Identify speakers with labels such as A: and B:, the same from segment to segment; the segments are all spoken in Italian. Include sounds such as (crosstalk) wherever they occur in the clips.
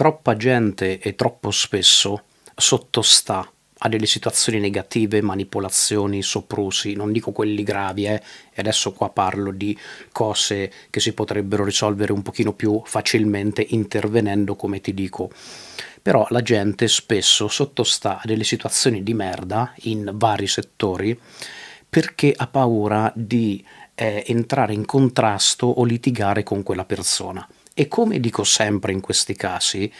A: troppa gente e troppo spesso sottostà a delle situazioni negative, manipolazioni, soprusi, non dico quelli gravi, eh, e adesso qua parlo di cose che si potrebbero risolvere un pochino più facilmente intervenendo, come ti dico. Però la gente spesso sottostà a delle situazioni di merda in vari settori perché ha paura di eh, entrare in contrasto o litigare con quella persona. E come dico sempre in questi casi,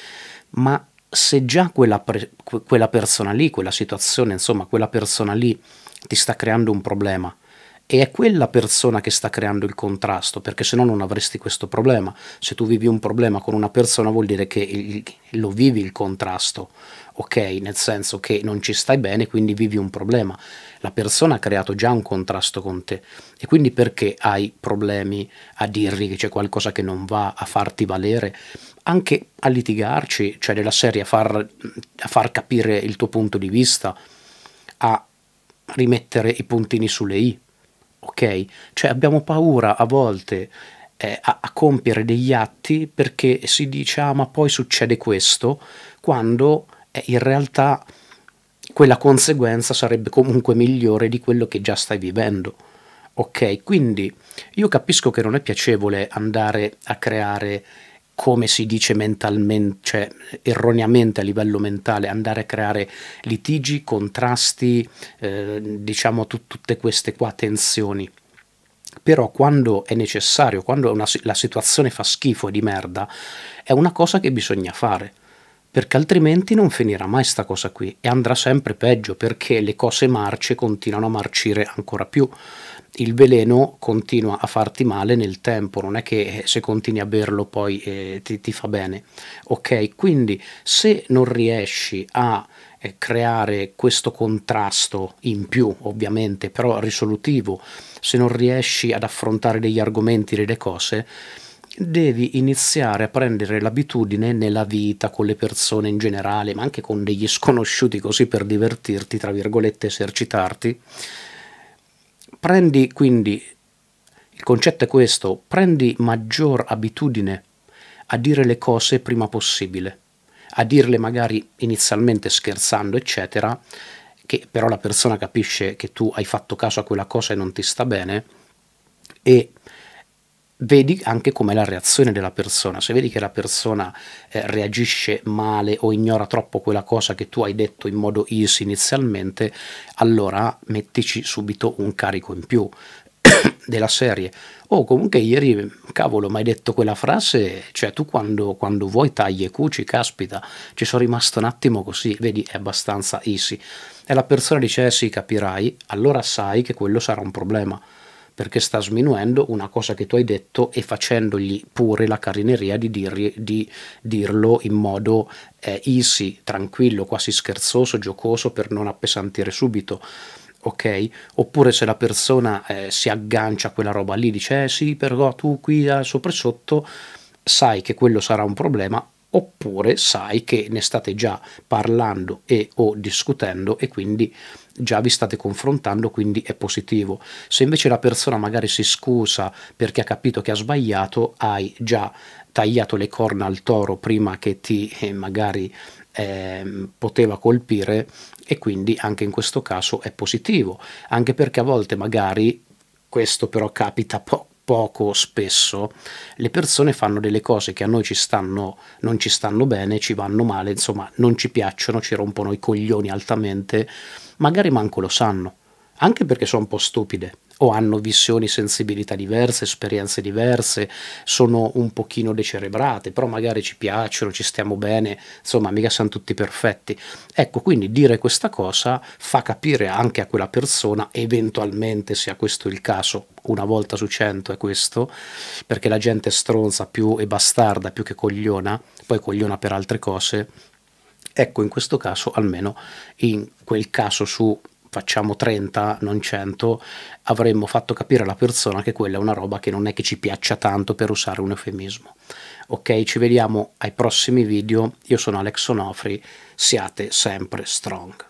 A: ma se già quella, pre- quella persona lì, quella situazione, insomma, quella persona lì ti sta creando un problema, e è quella persona che sta creando il contrasto, perché se no non avresti questo problema. Se tu vivi un problema con una persona vuol dire che il, lo vivi il contrasto, ok? Nel senso che non ci stai bene, quindi vivi un problema. La persona ha creato già un contrasto con te e quindi perché hai problemi a dirgli che c'è qualcosa che non va, a farti valere, anche a litigarci, cioè della serie a far, a far capire il tuo punto di vista, a rimettere i puntini sulle i ok? Cioè abbiamo paura a volte eh, a, a, compiere degli atti perché si dice ah ma poi succede questo, quando eh, in realtà quella conseguenza sarebbe comunque migliore di quello che già stai vivendo. Ok, quindi io capisco che non è piacevole andare a creare come si dice mentalmente, cioè erroneamente a livello mentale, andare a creare litigi, contrasti, eh, diciamo tut tutte queste qua tensioni però quando è necessario, quando una, la situazione fa schifo e di merda, è una cosa che bisogna fare, perché altrimenti non finirà mai sta cosa qui e andrà sempre peggio perché le cose marce continuano a marcire ancora più, il veleno continua a farti male nel tempo, non è che eh, se continui a berlo poi eh, ti, ti, fa bene. Ok, quindi se non riesci a eh, creare questo contrasto in più, ovviamente, però risolutivo, se non riesci ad affrontare degli argomenti, delle cose, devi iniziare a prendere l'abitudine nella vita, con le persone in generale, ma anche con degli sconosciuti così per divertirti, tra virgolette, esercitarti Prendi quindi, il concetto è questo, prendi maggior abitudine a dire le cose prima possibile, a dirle magari inizialmente scherzando, eccetera, che però la persona capisce che tu hai fatto caso a quella cosa e non ti sta bene e vedi anche com'è la reazione della persona. Se vedi che la persona eh, reagisce male o ignora troppo quella cosa che tu hai detto in modo easy inizialmente, allora mettici subito un carico in più (coughs) della serie. Oh, comunque ieri, cavolo, mi hai detto quella frase, cioè tu quando, quando vuoi tagli e cuci, caspita, ci sono rimasto un attimo così, vedi, è abbastanza easy. E la persona dice, eh sì, capirai, allora sai che quello sarà un problema perché sta sminuendo una cosa che tu hai detto e facendogli pure la carineria di, dirgli, di dirlo in modo eh, easy, tranquillo, quasi scherzoso, giocoso per non appesantire subito. Ok? Oppure se la persona eh, si aggancia a quella roba lì, dice eh sì, però tu qui eh, sopra e sotto sai che quello sarà un problema, oppure sai che ne state già parlando e o discutendo e quindi già vi state confrontando, quindi è positivo. Se invece la persona magari si scusa perché ha capito che ha sbagliato, hai già tagliato le corna al toro prima che ti eh, magari eh, poteva colpire e quindi anche in questo caso è positivo, anche perché a volte magari questo però capita poco poco spesso le persone fanno delle cose che a noi ci stanno, non ci stanno bene, ci vanno male, insomma non ci piacciono, ci rompono i coglioni altamente, magari manco lo sanno, anche perché sono un po' stupide o hanno visioni, sensibilità diverse, esperienze diverse, sono un pochino decerebrate, però magari ci piacciono, ci stiamo bene, insomma mica siamo tutti perfetti. Ecco, quindi dire questa cosa fa capire anche a quella persona, eventualmente sia questo il caso, una volta su cento è questo, perché la gente è stronza più e bastarda più che cogliona, poi cogliona per altre cose, Ecco, in questo caso, almeno in quel caso su facciamo 30, non 100, avremmo fatto capire alla persona che quella è una roba che non è che ci piaccia tanto per usare un eufemismo. Ok, ci vediamo ai prossimi video, io sono Alex Onofri, siate sempre strong.